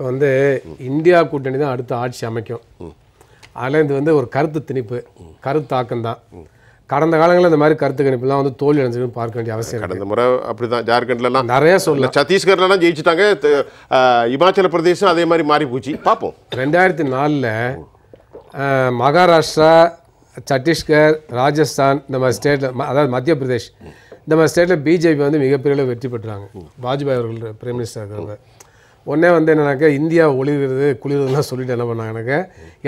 இப்போ வந்து இந்தியா கூட்டணி தான் அடுத்த ஆட்சி அமைக்கும் அதில் இது வந்து ஒரு கருத்து திணிப்பு கருத்தாக்கம் தான் கடந்த காலங்களில் இந்த மாதிரி கருத்து கணிப்புலாம் வந்து தோல்வி அடைஞ்சிருந்து பார்க்க வேண்டிய அவசியம் கடந்த முறை அப்படி தான் ஜார்க்கண்ட்லாம் நிறைய சொல்ல சத்தீஸ்கர்லாம் ஜெயிச்சுட்டாங்க இமாச்சல பிரதேசம் அதே மாதிரி மாறி போச்சு பார்ப்போம் ரெண்டாயிரத்தி நாலில் மகாராஷ்டிரா சத்தீஸ்கர் ராஜஸ்தான் இந்த மாதிரி ஸ்டேட்டில் அதாவது மத்திய பிரதேஷ் இந்த மாதிரி ஸ்டேட்டில் பிஜேபி வந்து மிகப்பெரிய வெற்றி பெற்றாங்க வாஜ்பாய் அவர்கள் பிரைம் மினிஸ்டர் இருக்கிறவங்க உடனே வந்து என்னன்னாக்கா இந்தியா ஒளிர்கிறது குளிர்றதுலாம் சொல்லிட்டு என்ன பண்ணாங்கனாக்கா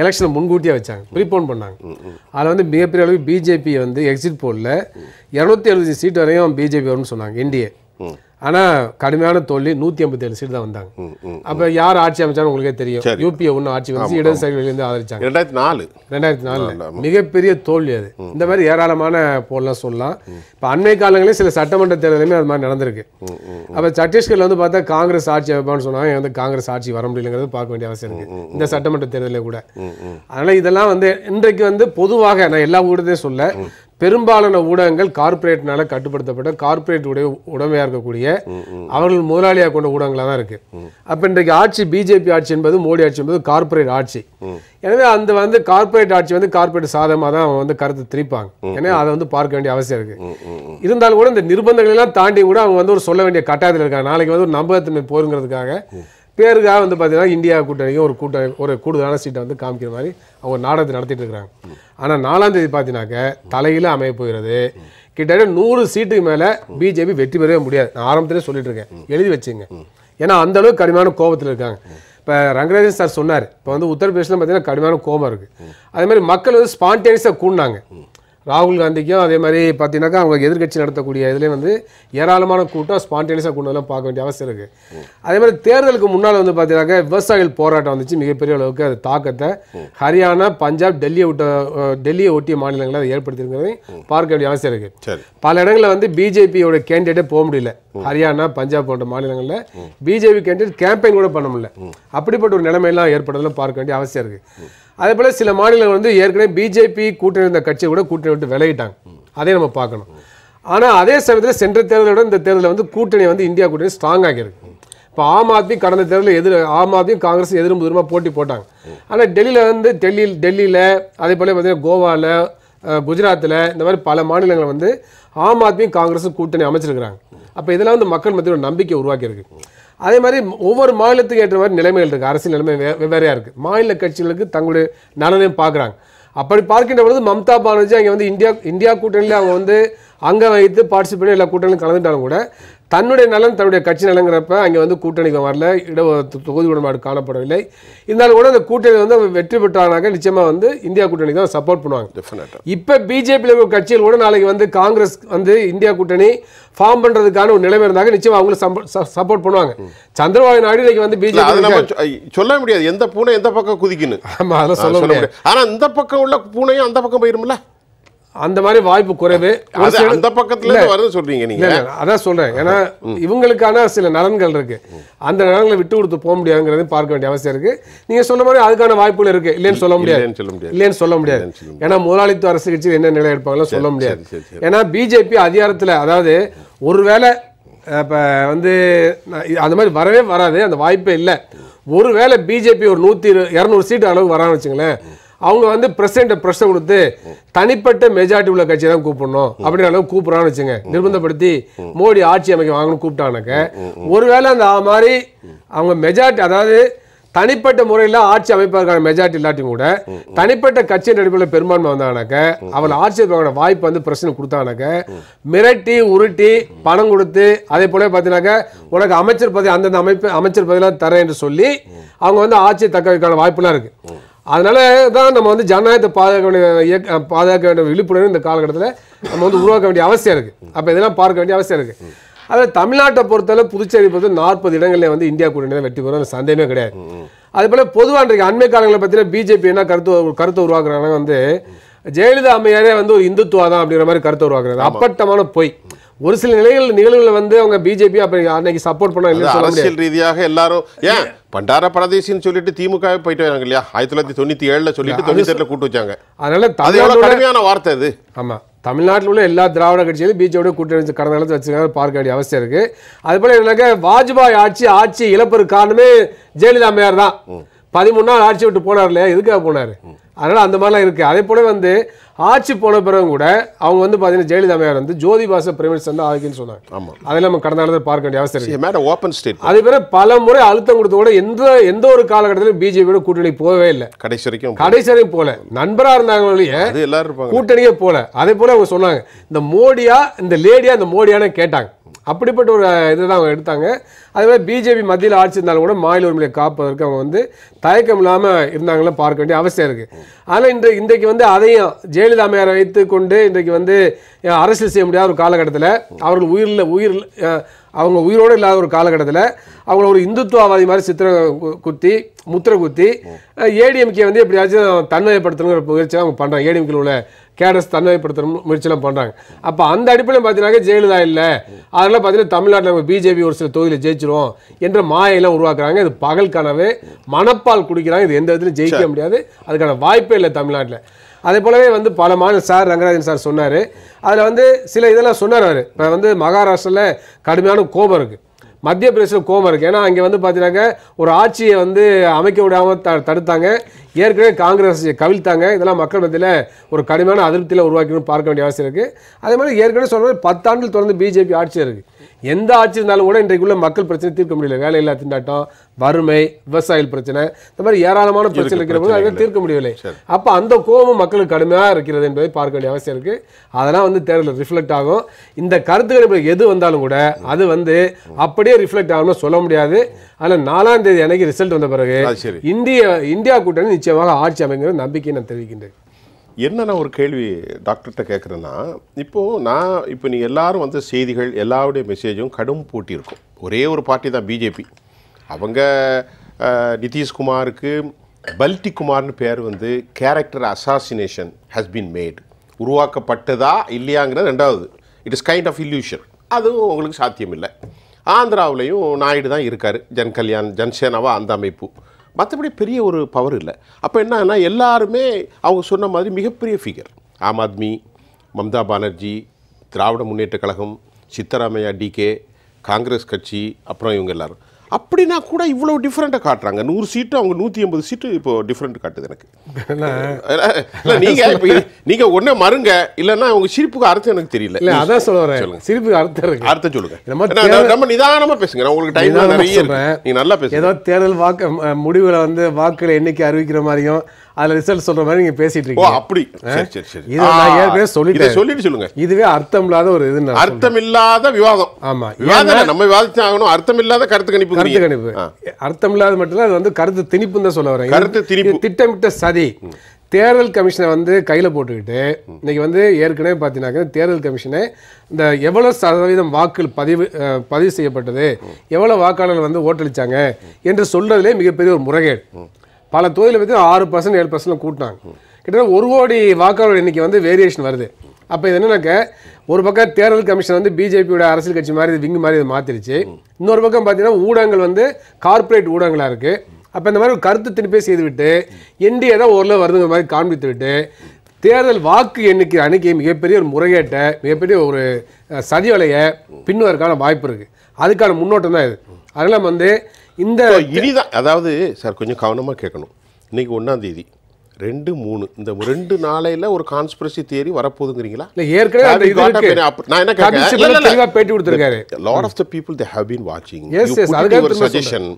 எலெக்ஷனை முன்கூட்டியே வச்சாங்க ப்ரீபோன் பண்ணாங்க அதில் வந்து மிகப்பெரிய அளவுக்கு பிஜேபி வந்து எக்ஸிட் போலில் இரநூத்தி எழுபது சீட் வரையும் பிஜேபி வரும்னு சொன்னாங்க இந்திய ஆனால் கடுமையான தோல்வி நூற்றி ஐம்பத்தேழு சீட் தான் வந்தாங்க அப்போ யார் ஆட்சி அமைச்சாலும் உங்களுக்கே தெரியும் யூபிஏ ஒன்று ஆட்சி வந்து இடதுசாரிகளிலிருந்து ஆதரிச்சாங்க ரெண்டாயிரத்தி நாலு ரெண்டாயிரத்தி நாலு மிகப்பெரிய தோல்வி அது இந்த மாதிரி ஏராளமான போலாம் சொல்லலாம் இப்போ அண்மை காலங்களில் சில சட்டமன்ற தேர்தலுமே அது மாதிரி நடந்திருக்கு அப்போ சத்தீஸ்கரில் வந்து பார்த்தா காங்கிரஸ் ஆட்சி அமைப்பான்னு சொன்னாங்க வந்து காங்கிரஸ் ஆட்சி வர முடியலங்கிறது பார்க்க வேண்டிய அவசியம் இருக்கு இந்த சட்டமன்ற தேர்தலில் கூட அதனால் இதெல்லாம் வந்து இன்றைக்கு வந்து பொதுவாக நான் எல்லா ஊடத்தையும் சொல்ல பெரும்பாலான ஊடகங்கள் கார்பரேட்னால கட்டுப்படுத்தப்பட்ட கார்பரேட் உடைய உடமையா இருக்கக்கூடிய அவர்கள் முதலாளியாக கொண்ட ஊடகங்களா தான் இருக்கு அப்ப இன்றைக்கு ஆட்சி பிஜேபி ஆட்சி என்பது மோடி ஆட்சி என்பது கார்பரேட் ஆட்சி எனவே அந்த வந்து கார்பரேட் ஆட்சி வந்து கார்பரேட் சாதமா தான் வந்து கருத்து திரிப்பாங்க ஏன்னா அதை வந்து பார்க்க வேண்டிய அவசியம் இருக்கு இருந்தாலும் கூட இந்த நிர்பந்தங்கள் எல்லாம் தாண்டி கூட அவங்க வந்து ஒரு சொல்ல வேண்டிய கட்டாயத்தில் இருக்காங்க நாளைக்கு வந்து ஒரு நம்பகத்தன்மை போருங்கிறதுக்காக பேருக்காக வந்து பார்த்திங்கன்னா இந்தியா கூட்டணிக்கும் ஒரு கூட்டணி ஒரு கூடுதலான சீட்டை வந்து காமிக்கிற மாதிரி அவங்க நாடகத்தை நடத்திட்டு இருக்கிறாங்க ஆனால் நாலாம் தேதி பார்த்தீங்கன்னாக்க தலையில் அமைய போகிறது கிட்டத்தட்ட நூறு சீட்டுக்கு மேலே பிஜேபி வெற்றி பெறவே முடியாது நான் ஆரம்பத்திலே சொல்லிட்டு இருக்கேன் எழுதி வச்சுங்க ஏன்னா அந்த அளவுக்கு கடுமையான கோபத்தில் இருக்காங்க இப்போ ரங்கராஜன் சார் சொன்னார் இப்போ வந்து உத்தரப்பிரதேசம் பார்த்தீங்கன்னா கடுமையான கோபம் இருக்குது அதே மாதிரி மக்கள் வந்து ஸ்பான்டேனியஸாக கூடினாங்க ராகுல் காந்திக்கும் அதே மாதிரி பார்த்தீங்கன்னாக்கா அவங்க எதிர்கட்சி நடத்தக்கூடிய இதுலேயும் வந்து ஏராளமான கூட்டம் ஸ்பான்டேனியஸாக கூட்டம்லாம் பார்க்க வேண்டிய அவசியம் இருக்குது அதே மாதிரி தேர்தலுக்கு முன்னால் வந்து பார்த்தீங்கன்னாக்கா விவசாயிகள் போராட்டம் வந்துச்சு மிகப்பெரிய அளவுக்கு அது தாக்கத்தை ஹரியானா பஞ்சாப் டெல்லியை விட்ட டெல்லியை ஒட்டிய மாநிலங்களை அதை ஏற்படுத்தியிருக்கிறதையும் பார்க்க வேண்டிய அவசியம் இருக்குது பல இடங்களில் வந்து பிஜேபியோட கேண்டிடேட்டே போக முடியல ஹரியானா பஞ்சாப் போன்ற மாநிலங்களில் பிஜேபி கேண்டிடேட் கேம்பெயின் கூட பண்ண முடியல அப்படிப்பட்ட ஒரு நிலைமையெல்லாம் ஏற்படுறதுலாம் பார்க்க வேண்டிய அவசியம் இருக்குது அதே போல் சில மாநிலங்கள் வந்து ஏற்கனவே பிஜேபி கூட்டணி இருந்த கட்சியை கூட கூட்டணி விட்டு விலகிட்டாங்க அதே நம்ம பார்க்கணும் ஆனால் அதே சமயத்தில் சென்ற தேர்தலோட இந்த தேர்தலில் வந்து கூட்டணி வந்து இந்தியா கூட்டணி ஸ்ட்ராங் ஆகியிருக்கு இப்போ ஆம் ஆத்மி கடந்த தேர்தலில் எதிர் ஆம் ஆத்மி காங்கிரஸ் எதிரும் தூரமாக போட்டி போட்டாங்க ஆனால் டெல்லியில் வந்து டெல்லியில் டெல்லியில் அதே போல் பார்த்தீங்கன்னா கோவாவில் குஜராத்தில் இந்த மாதிரி பல மாநிலங்கள் வந்து ஆம் ஆத்மி காங்கிரஸ் கூட்டணி அமைச்சிருக்கிறாங்க அப்போ இதெல்லாம் வந்து மக்கள் மத்தியில் ஒரு நம்பிக்கை உருவாக்கியிருக்கு அதே மாதிரி ஒவ்வொரு மாநிலத்துக்கு ஏற்ற மாதிரி நிலைமைகள் இருக்குது அரசியல் நிலைமை வே வெவ்வேறையாக இருக்குது மாநில கட்சிகளுக்கு தங்களுடைய நலனையும் பார்க்குறாங்க அப்படி பார்க்கின்ற பொழுது மம்தா பானர்ஜி அங்கே வந்து இந்தியா இந்தியா கூட்டணியில் அவங்க வந்து அங்கே வைத்து பார்ட்டிசிபேட் எல்லா கூட்டணியிலும் கலந்துட்டாலும் கூட தன்னுடைய நலன் தன்னுடைய கட்சி நலங்கிறப்ப அங்கே வந்து கூட்டணிக்கு வரல இட தொகுதி உடன்பாடு காணப்படவில்லை இருந்தாலும் கூட அந்த கூட்டணி வந்து வெற்றி பெற்றானாக்க நிச்சயமாக வந்து இந்தியா கூட்டணி தான் சப்போர்ட் பண்ணுவாங்க இப்போ பிஜேபி கட்சியில் கூட நாளைக்கு வந்து காங்கிரஸ் வந்து இந்தியா கூட்டணி ஃபார்ம் பண்ணுறதுக்கான ஒரு நிலைமை இருந்தாங்க நிச்சயமாக அவங்களும் சப்போர்ட் பண்ணுவாங்க சந்திரபாபு நாயுடு இன்னைக்கு வந்து பிஜேபி சொல்ல முடியாது எந்த பூனை எந்த பக்கம் குதிக்கணும் ஆமாம் அதெல்லாம் சொல்ல முடியாது ஆனால் இந்த பக்கம் உள்ள பூனையும் அந்த பக்கம் போயிருமில்ல அந்த மாதிரி வாய்ப்பு குறைவு அந்த பக்கத்துல வருது சொல்றீங்க நீங்க அதான் சொல்றேன் ஏன்னா இவங்களுக்கான சில நலன்கள் இருக்கு அந்த நலன்களை விட்டு கொடுத்து போக முடியாதுங்கிறதையும் பார்க்க வேண்டிய அவசியம் இருக்கு நீங்க சொன்ன மாதிரி அதுக்கான வாய்ப்புகள் இருக்கு இல்லைன்னு சொல்ல முடியாது இல்லைன்னு சொல்ல முடியாது ஏன்னா முதலாளித்துவ அரசு கட்சி என்ன நிலை எடுப்பாங்களோ சொல்ல முடியாது ஏன்னா பிஜேபி அதிகாரத்துல அதாவது ஒருவேளை இப்போ வந்து அந்த மாதிரி வரவே வராது அந்த வாய்ப்பே இல்லை ஒருவேளை பிஜேபி ஒரு நூத்தி இருநூறு சீட்டு அளவு வரான்னு வச்சுங்களேன் அவங்க வந்து பிரசிடண்ட்டை பிரஷர் கொடுத்து தனிப்பட்ட மெஜாரிட்டி உள்ள கட்சியை தான் கூப்பிடணும் அப்படின்ற அளவுக்கு கூப்பிட்றான்னு வச்சுங்க நிர்பந்தப்படுத்தி மோடி ஆட்சி அமைக்க வாங்கணும்னு கூப்பிட்டானாக்க ஒருவேளை அந்த மாதிரி அவங்க மெஜாரிட்டி அதாவது தனிப்பட்ட முறையில் ஆட்சி அமைப்பதற்கான மெஜாரிட்டி இல்லாட்டியும் கூட தனிப்பட்ட கட்சியின் அடிப்படையில் பெரும்பான்மை வந்தானாக்க அவள் ஆட்சி அமைப்பதற்கான வாய்ப்பு வந்து பிரச்சனை கொடுத்தானாக்க மிரட்டி உருட்டி பணம் கொடுத்து அதே போல பார்த்தீங்கன்னாக்க உனக்கு அமைச்சர் பதவி அந்தந்த அமைப்பு அமைச்சர் பதவியெல்லாம் தரேன் என்று சொல்லி அவங்க வந்து ஆட்சியை தக்க வைக்கான வாய்ப்புலாம் இருக்குது அதனால தான் நம்ம வந்து ஜனநாயகத்தை பாதுகாக்க வேண்டிய பாதுகாக்க வேண்டிய விழிப்புணர்வு இந்த காலகட்டத்தில் நம்ம வந்து உருவாக்க வேண்டிய அவசியம் இருக்குது அப்போ இதெல்லாம் பார்க்க வேண்டிய அவசியம் இருக்குது அதில் தமிழ்நாட்டை பொறுத்தவரை புதுச்சேரி பொறுத்த நாற்பது இடங்களில் வந்து இந்தியா கூட்டணி வெற்றி பெறும் சந்தேகமே கிடையாது அது போல் பொதுவாக அண்மை காலங்களை பற்றின பிஜேபி என்ன கருத்து கருத்தை உருவாக்குறாங்க வந்து ஜெயலலிதா அம்மையாரே வந்து ஒரு இந்துத்துவா தான் அப்படிங்கிற மாதிரி கருத்து உருவாக்குறது அப்பட்டமான பொய் ஒரு சில நிலைகள் நிகழ்வுகளை வந்து அவங்க பிஜேபி அப்ப அன்னைக்கு சப்போர்ட் பண்ண அரசியல் ரீதியாக எல்லாரும் ஏன் பண்டார பரதேசின்னு சொல்லிட்டு திமுக போயிட்டு வராங்க இல்லையா ஆயிரத்தி தொள்ளாயிரத்தி தொண்ணூத்தி ஏழுல சொல்லிட்டு தொண்ணூத்தி எட்டுல கூட்டு வச்சாங்க அதனால தமிழ் கடுமையான வார்த்தை அது ஆமா தமிழ்நாட்டில் உள்ள எல்லா திராவிட கட்சிகளும் பிஜேபி கூட்டணி கடந்த காலத்தில் வச்சிருக்காங்க பார்க்க வேண்டிய அவசியம் இருக்குது போல என்னக்கா வாஜ்பாய் ஆட்சி ஆட்சி இழப்பிற்கு காரணமே ஜெயலலிதா அம்மையார் தான் பதிமூணு நாள் ஆட்சி விட்டு போனார் இல்லையா எதுக்காக போனார் அதனால் அந்த மாதிரிலாம் இருக்குது அதே போல் வந்து ஆட்சி போன பிறகு கூட அவங்க வந்து பார்த்தீங்கன்னா ஜெயலலிதா வந்து ஜோதி பாச பிரைவேட் தான் ஆகிக்குன்னு சொன்னாங்க ஆமாம் அதில் நம்ம கடந்த காலத்தில் பார்க்க வேண்டிய அவசியம் இருக்குது ஓப்பன் ஸ்டேட் அதே பிறகு பல முறை அழுத்தம் கொடுத்த கூட எந்த எந்த ஒரு காலகட்டத்திலும் பிஜேபியோட கூட்டணி போகவே இல்லை கடைசி வரைக்கும் கடைசி வரைக்கும் போல நண்பராக இருந்தாங்க எல்லாரும் கூட்டணியே போகல அதே போல் அவங்க சொன்னாங்க இந்த மோடியா இந்த லேடியா இந்த மோடியானு கேட்டாங்க அப்படிப்பட்ட ஒரு இதை தான் அவங்க எடுத்தாங்க அதேமாதிரி பிஜேபி மத்தியில் ஆட்சி இருந்தாலும் கூட மாநில உரிமையை காப்பதற்கு அவங்க வந்து தயக்கம் இல்லாமல் இருந்தாங்களும் பார்க்க வேண்டிய அவசியம் இருக்குது ஆனால் இன்று இன்றைக்கு வந்து அதையும் ஜெயலலிதா அம்மையாரை வைத்து கொண்டு இன்றைக்கு வந்து அரசியல் செய்ய முடியாத ஒரு காலகட்டத்தில் அவர்கள் உயிரில் உயிர் அவங்க உயிரோடு இல்லாத ஒரு காலகட்டத்தில் அவங்கள ஒரு இந்துத்துவவாதி மாதிரி சித்திர குத்தி முத்திரை குத்தி ஏடிஎம்கே வந்து எப்படியாச்சும் தன்மையப்படுத்தணுங்கிற முயற்சியாக அவங்க பண்ணுறாங்க ஏடிஎம்கே உள்ள கேடஸ் தன்மைப்படுத்துற முயற்சியெல்லாம் பண்ணுறாங்க அப்போ அந்த அடிப்படையில் பார்த்தீங்கன்னாக்க ஜெயலலிதா இல்லை அதெல்லாம் பார்த்தீங்கன்னா தமிழ்நாட்டில் நம்ம பிஜேபி ஒரு சில தொகுதியில் ஜெயிச்சிரும் என்ற மாயெல்லாம் உருவாக்குறாங்க இது பகல் கனவு மணப்பால் குடிக்கிறாங்க இது எந்த விதத்துலையும் ஜெயிக்க முடியாது அதுக்கான வாய்ப்பே இல்லை தமிழ்நாட்டில் அதே போலவே வந்து பல மாநில சார் ரங்கராஜன் சார் சொன்னார் அதில் வந்து சில இதெல்லாம் சொன்னார் அவர் இப்போ வந்து மகாராஷ்டிராவில் கடுமையான கோபம் இருக்குது மத்திய பிரதேசத்தில் கோபம் இருக்குது ஏன்னா அங்கே வந்து பார்த்தீங்கன்னாக்க ஒரு ஆட்சியை வந்து அமைக்க விடாமல் த தடுத்தாங்க ஏற்கனவே காங்கிரஸ் கவிழ்த்தாங்க இதெல்லாம் மக்கள் மத்தியில் ஒரு கடுமையான அதிருப்தியில் உருவாக்கணும்னு பார்க்க வேண்டிய அவசியம் இருக்குது அதே மாதிரி ஏற்கனவே சொன்ன பத்தாண்டில் தொடர்ந்து பிஜேபி ஆட்சி இருக்குது எந்த ஆட்சி இருந்தாலும் கூட இன்றைக்குள்ள மக்கள் பிரச்சனை தீர்க்க முடியல வேலையில்லா திண்டாட்டம் வறுமை விவசாயிகள் பிரச்சனை இந்த மாதிரி ஏராளமான பிரச்சனை இருக்கிற போது அதை தீர்க்க முடியவில்லை அப்போ அந்த கோபம் மக்களுக்கு கடுமையாக இருக்கிறது என்பதை பார்க்க வேண்டிய அவசியம் இருக்குது அதெல்லாம் வந்து தேர்தலில் ரிஃப்ளெக்ட் ஆகும் இந்த கருத்துக்கள் எது வந்தாலும் கூட அது வந்து அப்படியே ரிஃப்ளெக்ட் ஆகணும்னு சொல்ல முடியாது ஆனால் நாலாம் தேதி அன்னைக்கு ரிசல்ட் வந்த பிறகு இந்திய இந்தியா கூட்டணி நிச்சயமாக ஆட்சி அமைங்கிற நம்பிக்கை நான் தெரிவிக்கின்றேன் என்ன நான் ஒரு கேள்வி டாக்டர்கிட்ட கேட்குறேன்னா இப்போது நான் இப்போ நீங்கள் எல்லாரும் வந்து செய்திகள் எல்லாருடைய மெசேஜும் கடும் போட்டி இருக்கும் ஒரே ஒரு பார்ட்டி தான் பிஜேபி அவங்க நிதிஷ்குமாருக்கு பல்டிகுமார்னு பேர் வந்து character assassination has been made உருவாக்கப்பட்டதா இல்லையாங்கிறது ரெண்டாவது it is kind of illusion அதுவும் உங்களுக்கு சாத்தியம் இல்லை ஆந்திராவிலையும் நாயுடு தான் இருக்கார் ஜன் கல்யாண் ஜன்சேனாவா அந்த அமைப்பு மற்றபடி பெரிய ஒரு பவர் இல்லை அப்போ என்னன்னா எல்லாருமே அவங்க சொன்ன மாதிரி மிகப்பெரிய ஃபிகர் ஆம் ஆத்மி மம்தா பானர்ஜி திராவிட முன்னேற்ற கழகம் சித்தராமையா டிகே காங்கிரஸ் கட்சி அப்புறம் இவங்க எல்லோரும் அப்படின்னா கூட இவ்வளோ டிஃப்ரெண்ட்டாக காட்டுறாங்க நூறு சீட்டு அவங்க நூற்றி ஐம்பது சீட்டு இப்போ டிஃப்ரெண்ட் காட்டுது எனக்கு இல்லை நீங்கள் இப்போ நீங்கள் ஒன்றே மறுங்க இல்லைன்னா அவங்க சிரிப்புக்கு அர்த்தம் எனக்கு தெரியல இல்லை அதான் சொல்லுறேன் சொல்லுங்க சிரிப்புக்கு அர்த்தம் இருக்கு அர்த்தம் சொல்லுங்க நம்ம நிதானமாக பேசுங்க நான் உங்களுக்கு டைம் நிறைய நீங்கள் நல்லா பேசுங்க ஏதாவது தேர்தல் வாக்கு முடிவில் வந்து வாக்குகளை என்னைக்கு அறிவிக்கிற மாதிரியும் அதில் ரிசல்ட் சொல்கிற மாதிரி நீங்கள் பேசிட்டு இருக்கீங்க அப்படி சரி சரி இது நான் ஏற்கனவே சொல்லிட்டு சொல்லிட்டு சொல்லுங்க இதுவே அர்த்தம் இல்லாத ஒரு இது அர்த்தம் இல்லாத விவாதம் ஆமாம் விவாதம் நம்ம விவாதிச்சு ஆகணும் அர்த்தம் இல்லாத கருத்து கணிப்பு கருத்து கணிப்பு அர்த்தம் இல்லாத மட்டும் அது வந்து கருத்து திணிப்புன்னு தான் சொல்ல வரேன் கருத்து திணிப்பு திட்டமிட்ட சதி தேர்தல் கமிஷனை வந்து கையில் போட்டுக்கிட்டு இன்னைக்கு வந்து ஏற்கனவே பார்த்தீங்கன்னா தேர்தல் கமிஷனை இந்த எவ்வளோ சதவீதம் வாக்குகள் பதிவு பதிவு செய்யப்பட்டது எவ்வளோ வாக்காளர்கள் வந்து ஓட்டளிச்சாங்க என்று சொல்றதுலேயே மிகப்பெரிய ஒரு முறைகேடு பல தொகுதியில் பற்றி ஆறு பர்சன்ட் ஏழு பர்சன்ட் கூட்டினாங்க கிட்டத்தட்ட ஒரு கோடி வாக்காளர் இன்னைக்கு வந்து வேரியேஷன் வருது அப்போ இது என்னன்னாக்க ஒரு பக்கம் தேர்தல் கமிஷன் வந்து பிஜேபியோட அரசியல் கட்சி மாதிரி விங்கு மாதிரி இதை மாற்றிருச்சு இன்னொரு பக்கம் பார்த்தீங்கன்னா ஊடகங்கள் வந்து கார்ப்பரேட் ஊடகங்களாக இருக்குது அப்போ இந்த மாதிரி ஒரு கருத்து திருப்பி செய்துவிட்டு என்டிஏ தான் ஓரளவு வருதுங்கிற மாதிரி காண்பித்து விட்டு தேர்தல் வாக்கு எண்ணிக்கை அன்னைக்கு மிகப்பெரிய ஒரு முறைகேட்டை மிகப்பெரிய ஒரு சதி வலையை பின்னுவதற்கான வாய்ப்பு இருக்குது அதுக்கான முன்னோட்டம் தான் இது அதெல்லாம் வந்து இந்த இனிதான் அதாவது சார் கொஞ்சம் கவனமாக கேட்கணும் இன்றைக்கி ஒன்றாந்தேதி ரெண்டு மூணு இந்த ரெண்டு நாளையில ஒரு கான்ஸ்பிரசி தியரி வரப்போகுதுங்கிறீங்களா இல்ல ஏற்கனவே நான் என்ன கேட்கறேன் பேட்டி கொடுத்துருக்காரு lot of the people they have been வாட்சிங் எஸ் எஸ் அதுக்கு suggestion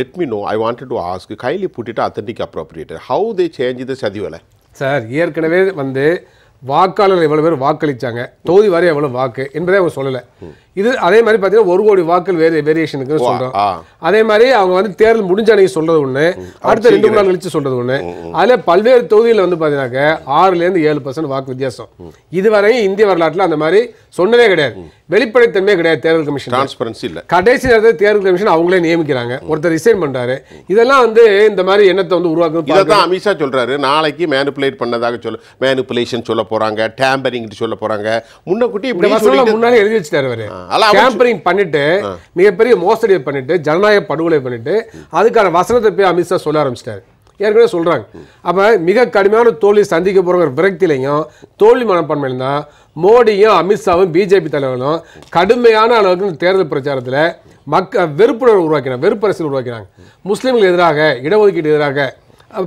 let me know I wanted to ask கைலி புட்டிட்டு authentic appropriator how they change the சதிவலை சார் ஏற்கனவே வந்து வாக்காளர்கள் எவ்வளவு பேர் வாக்களித்தாங்க தொகுதி வரை எவ்வளவு வாக்கு என்பதை அவங்க சொல்லல இது அதே மாதிரி பாத்தீங்கன்னா ஒரு கோடி வாக்கள் வேறு வேரியேஷனுக்கு சொல்றோம் அதே மாதிரி அவங்க வந்து தேர்தல் முடிஞ்ச அன்னைக்கு சொல்றது ஒண்ணு அடுத்த ரெண்டு மூணு நாள் கழிச்சு சொல்றது ஒண்ணு அதுல பல்வேறு தொகுதியில வந்து ஆறுல இருந்து ஏழு பர்சன்ட் வாக்கு வித்தியாசம் இதுவரை இந்திய வரலாற்றுல அந்த மாதிரி சொன்னதே கிடையாது வெளிப்படைத்தன்மையே கிடையாது தேர்தல் கமிஷன் டிரான்ஸ்பரன்சி இல்லை கடைசி நேரத்தில் தேர்தல் கமிஷன் அவங்களே நியமிக்கிறாங்க ஒருத்தர் ரிசைன் பண்றாரு இதெல்லாம் வந்து இந்த மாதிரி எண்ணத்தை வந்து உருவாக்குறது அமித்ஷா சொல்றாரு நாளைக்கு மேனுப்புலேட் பண்ணதாக சொல்ல மேனுப்புலேஷன் சொல்ல போகிறாங்க டேம்பரிங்னு சொல்ல போகிறாங்க முன்னக்கூட்டி முன்னாடி எழுதி வச்சுட்டாரு அவர் டேம்பரிங் பண்ணிட்டு மிகப்பெரிய மோசடியை பண்ணிட்டு ஜனநாயக படுகொலை பண்ணிட்டு அதுக்கான வசனத்தை போய் அமித்ஷா சொல்ல ஆரம்பிச்சிட்டாரு ஏற்கனவே சொல்கிறாங்க அப்போ மிக கடுமையான தோல்வி சந்திக்க போகிற விரக்தியிலையும் தோல்வி மனப்பான்மையிலும் தான் மோடியும் அமித்ஷாவும் பிஜேபி தலைவரும் கடுமையான அளவுக்கு தேர்தல் பிரச்சாரத்தில் மக்கள் வெறுப்புணர்வு உருவாக்கினாங்க வெறுப்பரசியல் உருவாக்கினாங்க முஸ்லீம்களுக்கு எதிராக இடஒதுக்கீடு எதிராக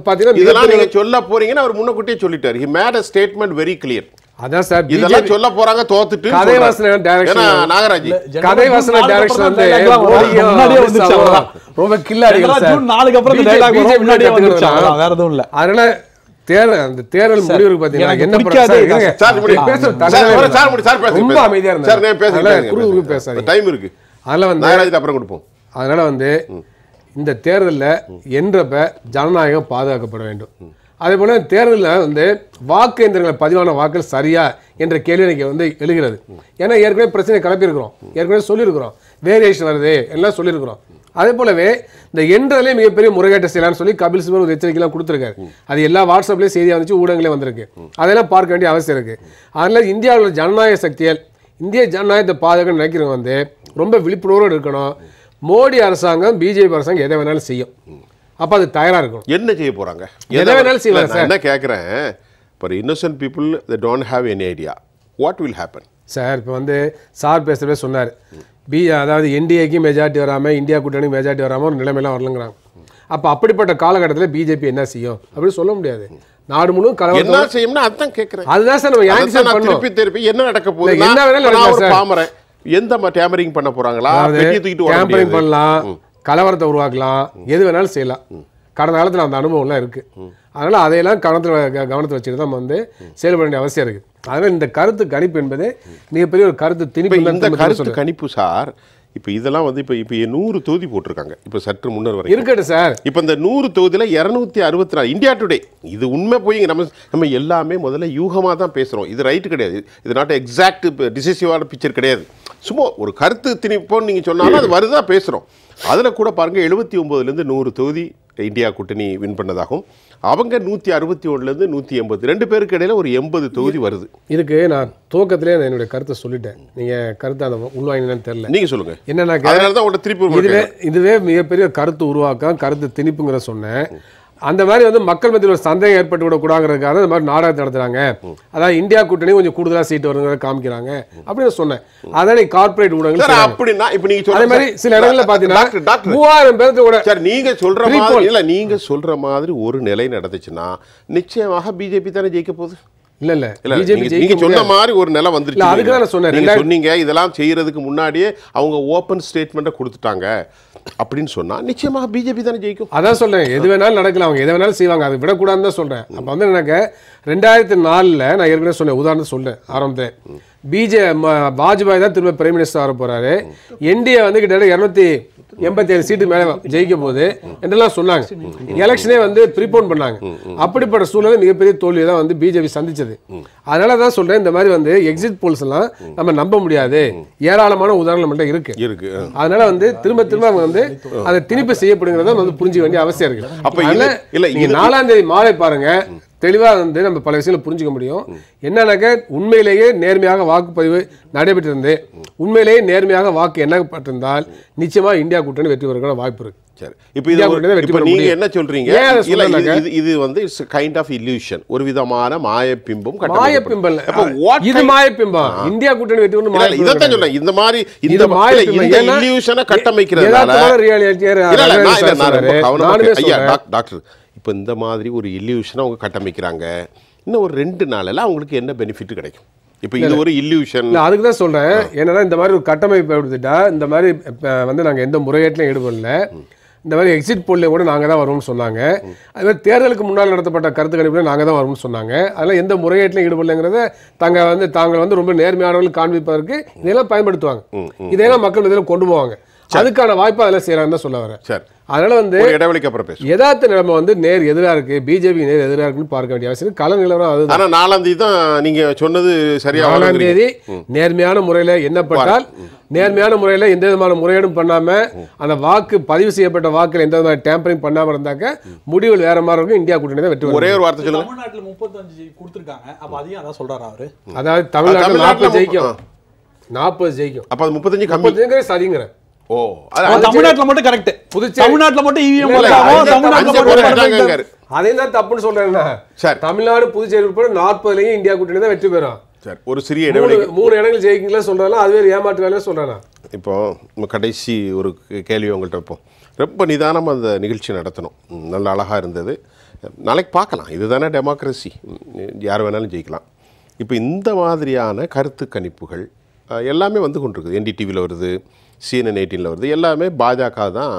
பார்த்தீங்கன்னா இதெல்லாம் நீங்க சொல்ல போறீங்கன்னு அவர் முன்னக்கூட்டியே சொல்லிட்டார் he made a statement very clear அதான் சார் இதெல்லாம் சொல்ல போறாங்க தோத்துட்டு கதை வசனம் டைரக்ஷன் நாகராஜ் கதை வசனம் டைரக்ஷன் வந்து முன்னாடியே வந்துச்சு ரொம்ப கில்ல அடிக்கிறார் சார் நாளுக்கு அப்புறம் டைலாக் முன்னாடியே வந்துச்சு வேற எதுவும் இல்ல அதனால தேர்தல் அந்த தேர்தல் முடிவுக்கு பாத்தீங்கன்னா என்ன முடி பேச பேசுறது ரொம்ப அமைதியா சார் இருந்தா பேசுறேன் டைம் இருக்கு அதெல்லாம் வந்து நாகராஜ் அப்புறம் கொடுப்போம் அதனால வந்து இந்த தேர்தலில் என்றப்ப ஜனநாயகம் பாதுகாக்கப்பட வேண்டும் அதே போல் தேர்தலில் வந்து வாக்கு எந்திரங்களை பதிவான வாக்கள் சரியா என்ற கேள்வி எனக்கு வந்து எழுகிறது ஏன்னா ஏற்கனவே பிரச்சனை கிளப்பியிருக்கிறோம் ஏற்கனவே சொல்லியிருக்கிறோம் வேரியேஷன் வருது எல்லாம் சொல்லியிருக்கிறோம் அதே போலவே இந்த எண்றதுலே மிகப்பெரிய முறைகேட்ட செய்யலாம்னு சொல்லி கபில் சிபர் ஒரு எச்சரிக்கைலாம் கொடுத்துருக்காரு அது எல்லா வாட்ஸ்அப்லேயும் செய்தியாக வந்துச்சு ஊடகங்களே வந்திருக்கு அதெல்லாம் பார்க்க வேண்டிய அவசியம் இருக்குது அதனால் இந்தியாவில் ஜனநாயக சக்திகள் இந்திய ஜனநாயகத்தை பாதுகாக்க நினைக்கிறவங்க வந்து ரொம்ப விழிப்புணர்வோடு இருக்கணும் மோடி அரசாங்கம் பிஜேபி அரசாங்கம் எதை வேணாலும் செய்யும் அப்போ அது தயாராக இருக்கும் என்ன செய்ய போகிறாங்க எதை வேணாலும் செய்வாங்க சார் என்ன கேட்குறேன் இப்போ innocent people they don't have any idea what will happen sir இப்போ வந்து சார் பேசுகிறவே சொன்னார் பி அதாவது என்டிஏக்கும் மெஜாரிட்டி வராமல் இந்தியா கூட்டணிக்கு மெஜாரிட்டி வராமல் ஒரு நிலைமையெல்லாம் வரலங்கிறாங்க அப்போ அப்படிப்பட்ட காலகட்டத்தில் பிஜேபி என்ன செய்யும் அப்படின்னு சொல்ல முடியாது நாடு முழுவதும் கலவை என்ன செய்யும்னா அதான் கேட்குறேன் அதுதான் சார் நம்ம திருப்பி திருப்பி என்ன நடக்க போகுது என்ன வேணாலும் பாமரேன் எந்த டேமரிங் பண்ண போறாங்களா டேம்பரிங் பண்ணலாம் கலவரத்தை உருவாக்கலாம் எது வேணாலும் செய்யலாம் கடந்த காலத்தில் அந்த அனுபவம்லாம் இருக்கு அதனால் அதையெல்லாம் கவனத்தில் கவனத்தை வச்சுட்டு தான் வந்து செயல்பட வேண்டிய அவசியம் இருக்குது அதனால் இந்த கருத்து கணிப்பு என்பது மிகப்பெரிய ஒரு கருத்து திணிப்பு இந்த கருத்து கணிப்பு சார் இப்போ இதெல்லாம் வந்து இப்போ இப்போ நூறு தொகுதி போட்டிருக்காங்க இப்போ சற்று முன்னர் வரை இருக்கட்டும் சார் இப்போ இந்த நூறு தொகுதியில் இரநூத்தி அறுபத்தி நாலு இந்தியா டுடே இது உண்மை போய் நம்ம நம்ம எல்லாமே முதல்ல யூகமாக தான் பேசுகிறோம் இது ரைட்டு கிடையாது இது நாட் எக்ஸாக்ட் டிசிசிவான பிக்சர் கிடையாது சும்மா ஒரு கருத்து திணிப்போன்னு நீங்கள் சொன்னாலும் அது வருதா பேசுகிறோம் அதில் கூட பாருங்கள் எழுபத்தி ஒம்பதுலேருந்து நூறு தொகுதி இந்தியா கூட்டணி வின் பண்ணதாகவும் அவங்க நூற்றி அறுபத்தி ஒன்றுலேருந்து நூற்றி எண்பது ரெண்டு பேருக்கு இடையில் ஒரு எண்பது தொகுதி வருது இதுக்கு நான் துவக்கத்திலே நான் என்னுடைய கருத்தை சொல்லிட்டேன் நீங்கள் கருத்தை அதை உள்வாங்கினான்னு தெரில நீங்கள் சொல்லுங்கள் என்னென்னா தான் உங்கள்கிட்ட திருப்பி இதுவே இதுவே மிகப்பெரிய கருத்து உருவாக்கம் கருத்து திணிப்புங்கிற சொன்னேன் அந்த மாதிரி வந்து மக்கள் மத்தியில் ஒரு சந்தேகம் ஏற்பட்டு விடக்கூடாங்கிறதுக்காக இந்த மாதிரி நாடகத்தை நடத்துறாங்க அதாவது இந்தியா கூட்டணி கொஞ்சம் கூடுதலாக சீட்டு வருங்கிறத காமிக்கிறாங்க அப்படின்னு சொன்னேன் அதான் கார்பரேட் ஊடகங்கள் அப்படின்னா இப்போ நீங்க அதே மாதிரி சில இடங்கள்ல பாத்தீங்கன்னா மூவாயிரம் பேருக்கு கூட சார் நீங்க சொல்ற மாதிரி இல்ல நீங்க சொல்ற மாதிரி ஒரு நிலை நடந்துச்சுன்னா நிச்சயமாக பிஜேபி தானே ஜெயிக்க போகுது இல்ல இல்ல நீங்க சொன்ன மாதிரி ஒரு நிலை வந்துருச்சு அதுக்கு தான் சொன்னேன் நீங்க இதெல்லாம் செய்யறதுக்கு முன்னாடியே அவங்க ஓப்பன் ஸ்டேட்மெண்ட்டை கொடுத்துட்டாங்க அப்படின்னு சொன்னா நிச்சயமா பிஜேபி தானே ஜெயிக்கும் அதான் சொல்றேன் எது வேணாலும் நடக்கலாம் அவங்க எது வேணாலும் செய்வாங்க அதை விடக்கூடாதுன்னு தான் சொல்றேன் அப்போ வந்து எனக்கு ரெண்டாயிரத்தி நான் ஏற்கனவே சொன்னேன் உதாரணம் சொல்றேன் ஆரம்பத்தை பிஜே வாஜ்பாய் தான் திரும்ப பிரைம் மினிஸ்டர் ஆக போறாரு என்டிஏ வந்து கிட்டத்தட்ட இரநூத்தி எண்பத்தி ஏழு சீட்டு மேலே ஜெயிக்க போகுது என்றெல்லாம் சொன்னாங்க எலெக்ஷனே வந்து ப்ரீபோன் பண்ணாங்க அப்படிப்பட்ட சூழ்நிலை மிகப்பெரிய தோல்வியை தான் வந்து பிஜேபி சந்திச்சது அதனால தான் சொல்றேன் இந்த மாதிரி வந்து எக்ஸிட் போல்ஸ் எல்லாம் நம்ம நம்ப முடியாது ஏராளமான உதாரணம் மட்டும் இருக்கு இருக்கு அதனால வந்து திரும்ப திரும்ப அவங்க வந்து அதை திணிப்பு செய்யப்படுங்கிறத வந்து புரிஞ்சிக்க வேண்டிய அவசியம் இருக்கு அப்ப இல்ல இல்ல நாலாம் தேதி மாலை பாருங்க தெளிவாக வந்து நம்ம பல விஷயங்களை புரிஞ்சுக்க முடியும் என்னன்னாக்க உண்மையிலேயே நேர்மையாக வாக்குப்பதிவு நடைபெற்றிருந்து உண்மையிலேயே நேர்மையாக வாக்கு என்னப்பட்டிருந்தால் நிச்சயமாக இந்தியா கூட்டணி வெற்றி பெறக்கூட வாய்ப்பு இருக்குது சரி இப்போ இது இப்போ நீங்கள் என்ன சொல்கிறீங்க இது வந்து இட்ஸ் கைண்ட் ஆஃப் இல்யூஷன் ஒரு விதமான மாயப்பிம்பம் மாயப்பிம்பம் இது மாயப்பிம்பம் இந்தியா கூட்டணி வெற்றி ஒன்று இதைத்தான் சொல்கிறேன் இந்த மாதிரி இந்த இந்த இல்யூஷனை கட்டமைக்கிறது ஐயா டாக்டர் இப்போ இந்த மாதிரி ஒரு இல்யூஷனை அவங்க கட்டமைக்கிறாங்க இன்னும் ஒரு ரெண்டு நாளில் அவங்களுக்கு என்ன பெனிஃபிட் கிடைக்கும் இப்போ இது ஒரு இல்லியூஷன் அதுக்கு தான் சொல்கிறேன் ஏன்னா இந்த மாதிரி ஒரு கட்டமைப்பு எடுத்துட்டா இந்த மாதிரி வந்து நாங்கள் எந்த முறையீட்டிலும் ஈடுபடல இந்த மாதிரி எக்ஸிட் போலில் கூட நாங்கள் தான் வருவோம்னு சொன்னாங்க அது மாதிரி தேர்தலுக்கு முன்னால் நடத்தப்பட்ட கருத்து கணிப்பில் நாங்கள் தான் வருவோம்னு சொன்னாங்க அதெல்லாம் எந்த முறையீட்டிலும் ஈடுபடலைங்கிறத தாங்கள் வந்து தாங்கள் வந்து ரொம்ப நேர்மையானவர்கள் காண்பிப்பதற்கு இதெல்லாம் பயன்படுத்துவாங்க இதையெல்லாம் மக்கள் இதில் கொண்டு போவாங்க அதுக்கான வாய்ப்பு அதில் செய்கிறாங்கன்னு தான் சொல்ல வரேன் சார் அதனால் வந்து இடைவெளிக்கு அப்புறம் பேசும் எதார்த்த நிலைமை வந்து நேர் எதிராக இருக்குது பிஜேபி நேர் எதிராக இருக்குன்னு பார்க்க வேண்டிய அவசியம் கல நிலவரம் அது ஆனால் நாலாம் தேதி தான் நீங்கள் சொன்னது சரியாக நாலாம் தேதி நேர்மையான முறையில் என்ன பண்ணால் நேர்மையான முறையில் எந்த விதமான முறையீடும் பண்ணாமல் அந்த வாக்கு பதிவு செய்யப்பட்ட வாக்கில் எந்த விதமான டேம்பரிங் பண்ணாமல் இருந்தாக்க முடிவுகள் வேற மாதிரி இருக்கும் இந்தியா கூட்டணி தான் வெற்றி ஒரே ஒரு வார்த்தை சொல்லுங்கள் தமிழ்நாட்டில் முப்பத்தஞ்சு கொடுத்துருக்காங்க அப்போ அதையும் அதான் சொல்கிறாரு அவர் அதாவது தமிழ்நாட்டில் நாற்பது ஜெயிக்கும் நாற்பது ஜெயிக்கும் அப்போ அது முப்பத்தஞ்சு கம்மி சரிங்கிறேன் ஓ தமிழ்நாட்டுல மட்டும் கரெக்ட் புதுச்சேரி தமிழ்நாட்டுல மட்டும் இவிஎம் அதே அதையும் தான் தப்புன்னு சொல்றேன்னா சார் தமிழ்நாடு புதுச்சேரி உட்பட நாற்பதுலயும் இந்தியா கூட்டணி தான் வெற்றி பெறும் சார் ஒரு சிறிய இடைவெளி மூணு இடங்கள் ஜெயிக்கல சொல்றாங்க அதுவே ஏமாற்று வேலை சொல்றாங்க இப்போ கடைசி ஒரு கேள்வி உங்கள்கிட்ட இருப்போம் ரொம்ப நிதானமாக அந்த நிகழ்ச்சி நடத்தணும் நல்ல அழகாக இருந்தது நாளைக்கு பார்க்கலாம் இதுதானே டெமோக்ரஸி யார் வேணாலும் ஜெயிக்கலாம் இப்போ இந்த மாதிரியான கருத்து கணிப்புகள் எல்லாமே வந்து கொண்டிருக்குது என்டிடிவியில் வருது சிஎன்என் எயிட்டீனில் வருது எல்லாமே பாஜக தான்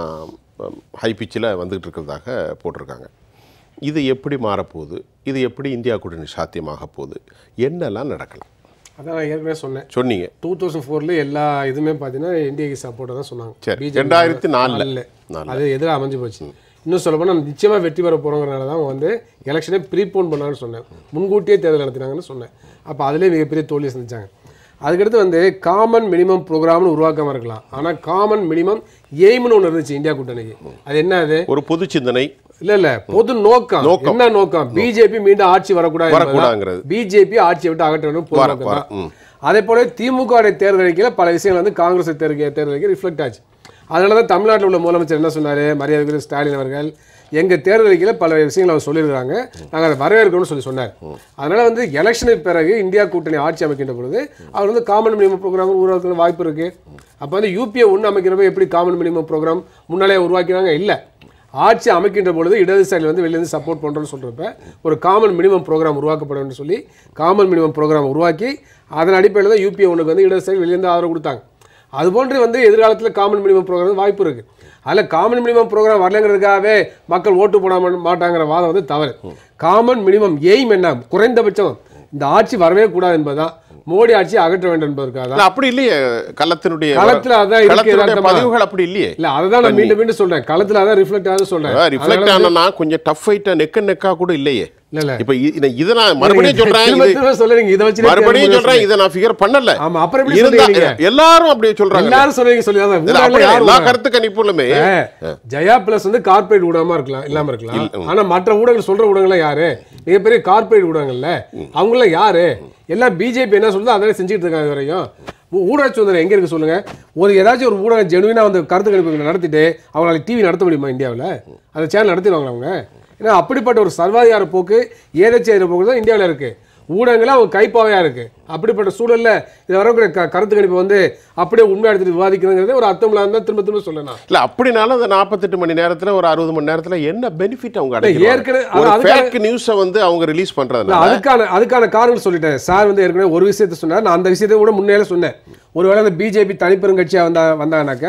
ஹை பிச்சில் வந்துகிட்டு இருக்கிறதாக போட்டிருக்காங்க இது எப்படி மாறப்போகுது இது எப்படி இந்தியா கூட்டணி சாத்தியமாக போகுது என்னெல்லாம் நடக்கலாம் அதான் ஏற்கனவே சொன்னேன் சொன்னீங்க டூ தௌசண்ட் ஃபோரில் எல்லா இதுவுமே பார்த்தீங்கன்னா இந்தியாக்கு சப்போர்ட்டாக தான் சொன்னாங்க சரி ரெண்டாயிரத்தி நாலில் அது எதிராக அமைஞ்சு போச்சு இன்னும் சொல்ல போனால் நிச்சயமாக வெற்றி பெற போகிறோங்கிறனால தான் வந்து எலெக்ஷனே ப்ரீபோன் பண்ணான்னு சொன்னேன் முன்கூட்டியே தேர்தல் நடத்தினாங்கன்னு சொன்னேன் அப்போ அதிலே மிகப்பெரிய தோல்வி செஞ்சாங்க அதுக்கடுத்து வந்து காமன் மினிமம் ப்ரோக்ராம்னு உருவாக்காமல் இருக்கலாம் ஆனால் காமன் மினிமம் எய்ம்னு ஒன்று இருந்துச்சு இந்தியா கூட்டணிக்கு அது என்ன அது ஒரு பொது சிந்தனை இல்ல இல்ல பொது நோக்கம் என்ன நோக்கம் பிஜேபி மீண்டும் ஆட்சி வரக்கூடாது பிஜேபி ஆட்சியை விட்டு அகற்றணும் போராட்டம் அதே போல திமுக அறிக்கையில் பல விஷயங்கள் வந்து காங்கிரஸ் தேர்தல் ரிஃப்ளெக்ட் ஆச்சு அதனால தான் தமிழ்நாட்டில் உள்ள முதலமைச்சர் என்ன சொன்னார் மரியாதைக்குரிய ஸ்டாலின் அவர்கள் எங்கள் தேர்தல் பல விஷயங்கள் அவர் சொல்லியிருக்கிறாங்க நாங்கள் அதை வரவேற்கணும்னு சொல்லி சொன்னார் அதனால் வந்து எலெக்ஷனுக்கு பிறகு இந்தியா கூட்டணி ஆட்சி அமைக்கின்ற பொழுது அவர் வந்து காமன் மினிமம் ப்ரோக்ராம் உருவாக்க வாய்ப்பு இருக்குது அப்போ வந்து யூபிஏ ஒன்று அமைக்கிறப்ப எப்படி காமன் மினிமம் ப்ரோக்ராம் முன்னாலே உருவாக்கினாங்க இல்லை ஆட்சி அமைக்கின்ற பொழுது இடதுசாரியில் வந்து வெளியிலேருந்து சப்போர்ட் பண்ணுறோன்னு சொல்கிறப்ப ஒரு காமன் மினிமம் ப்ரோக்ராம் உருவாக்கப்படும்னு சொல்லி காமன் மினிமம் ப்ரோக்ராம் உருவாக்கி அதன் அடிப்படையில் தான் யூபிஏ ஒன்றுக்கு வந்து இடதுசாரி வெளியிலேருந்து ஆதரவு கொடுத்தாங்க அது போன்று வந்து எதிர்காலத்தில் காமன் மினிமம் ப்ரோக்ராம் வாய்ப்பு இருக்குது அதில் காமன் மினிமம் ப்ரோக்ராம் வரலங்கிறதுக்காகவே மக்கள் ஓட்டு போட மாட்டாங்கிற வாதம் வந்து தவறு காமன் மினிமம் எய்ம் என்ன குறைந்தபட்சம் இந்த ஆட்சி வரவே கூடாது என்பதுதான் மோடி ஆட்சி அகற்ற வேண்டும் என்பதற்காக அப்படி இல்லையே களத்தினுடைய களத்தில் அதான் பதிவுகள் அப்படி இல்லையே இல்லை அதை தான் நான் மீண்டும் மீண்டும் சொல்றேன் களத்தில் அதான் ரிஃப்ளெக்ட் ஆகுது சொல்றேன் ரிஃப்ளெக்ட் ஆனால் கொஞ்சம் டஃப் ஐட்டா நெக்க நெக்கா கூட இல்லையே சொல்றேன் நான் எல்லாரும் அப்படி எல்லாரும் சொல்றீங்க கருத்து கணிப்புலுமே ஜெயா பிளஸ் வந்து கார்ப்பரேட் இருக்கலாம் இல்லாம இருக்கலாம் ஆனா மற்ற ஊடகங்கள் சொல்ற ஊடகங்கள்லாம் யாரு மிகப்பெரிய கார்ப்பரேட் ஊடகங்கள்ல அவங்களாம் யாரு எல்லாம் பிஜேபி என்ன சொல்லுதோ அதெல்லாம் செஞ்சுட்டு இருக்காங்க வரையும் ஊடக சுதந்திரம் எங்கே ஒரு ஏதாச்சும் ஒரு ஊடகம் ஜெனுவினாக வந்து கருத்து கணிப்பு நடத்திட்டு அவங்களால டிவி நடத்த முடியுமா இந்தியாவில் அந்த சேனல் நடத்திடுவாங்களா அவங்க ஏன்னா அப்படிப்பட்ட ஒரு சர்வாதிகார போக்கு ஏதாச்சும் போக்கு தான் இந்தியாவில் இருக்குது ஊடகங்களே அவங்க கைப்பாவையாக இருக்குது அப்படிப்பட்ட சூழலில் இதில் வரக்கூடிய க கருத்து கணிப்பை வந்து அப்படியே உண்மை எடுத்துட்டு விவாதிக்கணுங்கிறது ஒரு அர்த்தம் இல்லாமல் திரும்ப திரும்ப சொல்லலாம் இல்லை அப்படினாலும் அந்த நாற்பத்தெட்டு மணி நேரத்தில் ஒரு அறுபது மணி நேரத்தில் என்ன பெனிஃபிட் அவங்க ஏற்கனவே நியூஸை வந்து அவங்க ரிலீஸ் பண்ணுறது அதுக்கான அதுக்கான காரணம் சொல்லிட்டேன் சார் வந்து ஏற்கனவே ஒரு விஷயத்த சொன்னார் நான் அந்த விஷயத்தை கூட முன்னேற சொன்னேன் ஒருவேளை அந்த பிஜேபி தனிப்பெருங்கட்சியாக வந்தா வந்தாங்கனாக்க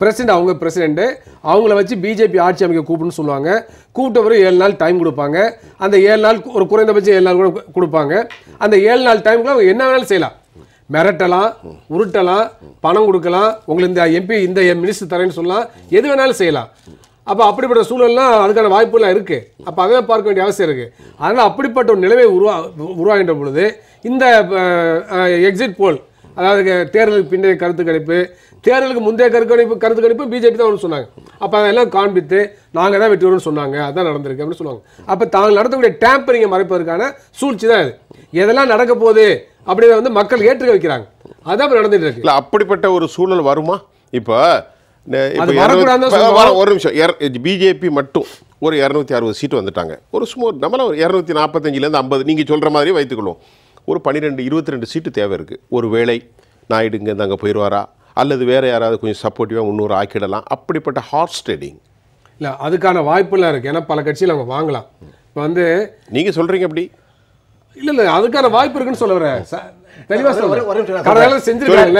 பிரசிடென்ட் அவங்க பிரசிடென்ட்டு அவங்கள வச்சு பிஜேபி ஆட்சி அமைக்க கூப்பிடுன்னு சொல்லுவாங்க கூப்பிட்ட பிறகு ஏழு நாள் டைம் கொடுப்பாங்க அந்த ஏழு நாள் ஒரு குறைந்தபட்சம் ஏழு நாள் கூட கொடுப்பாங்க அந்த ஏழு நாள் டைமுக்குள்ள அவங்க என்ன வேணாலும் செய்யலாம் மிரட்டலாம் உருட்டலாம் பணம் கொடுக்கலாம் உங்களுக்கு இந்த எம்பி இந்த மினிஸ்டர் தரேன்னு சொல்லலாம் எது வேணாலும் செய்யலாம் அப்போ அப்படிப்பட்ட சூழல்லாம் அதுக்கான வாய்ப்புலாம் இருக்குது அப்போ அதை பார்க்க வேண்டிய அவசியம் இருக்குது அதனால் அப்படிப்பட்ட ஒரு நிலைமை உருவா உருவாகின்ற பொழுது இந்த எக்ஸிட் போல் அதாவது தேர்தலுக்கு பிந்தைய கருத்து கணிப்பு தேர்தலுக்கு முந்தைய கருத்து கணிப்பு கருத்து கணிப்பு பிஜேபி தான் சொன்னாங்க அப்போ அதெல்லாம் காண்பித்து நாங்கள் தான் வெற்றி வரும்னு சொன்னாங்க அதான் நடந்திருக்கு அப்படின்னு சொல்லுவாங்க அப்போ தாங்கள் நடத்தக்கூடிய டேம்பரிங்கை மறைப்பதற்கான சூழ்ச்சி தான் இது எதெல்லாம் நடக்க போகுது அப்படிங்கிறத வந்து மக்கள் ஏற்றுக்க வைக்கிறாங்க அதான் நடந்துட்டு இருக்கு இல்லை அப்படிப்பட்ட ஒரு சூழல் வருமா இப்போ ஒரு நிமிஷம் பிஜேபி மட்டும் ஒரு இரநூத்தி அறுபது சீட்டு வந்துட்டாங்க ஒரு சும்மா நம்மள ஒரு இரநூத்தி நாற்பத்தஞ்சிலேருந்து ஐம்பது நீங்கள் சொல்கிற மாதிரி வைத்துக்கொள்வோம் ஒரு பன்னிரெண்டு இருபத்தி ரெண்டு சீட்டு தேவை இருக்குது ஒரு வேளை நாயுடு இங்கேருந்து அங்கே போயிடுவாரா அல்லது வேறு யாராவது கொஞ்சம் சப்போர்ட்டிவாக முன்னூறு ஆக்கிடலாம் அப்படிப்பட்ட ஹார்ஸ் ட்ரேடிங் இல்லை அதுக்கான வாய்ப்புலாம் இருக்குது ஏன்னா பல கட்சியில் அவங்க வாங்கலாம் இப்போ வந்து நீங்கள் சொல்கிறீங்க அப்படி இல்லை இல்லை அதுக்கான வாய்ப்பு இருக்குன்னு சொல்ல வரேன் தெளிவாக சொல்ல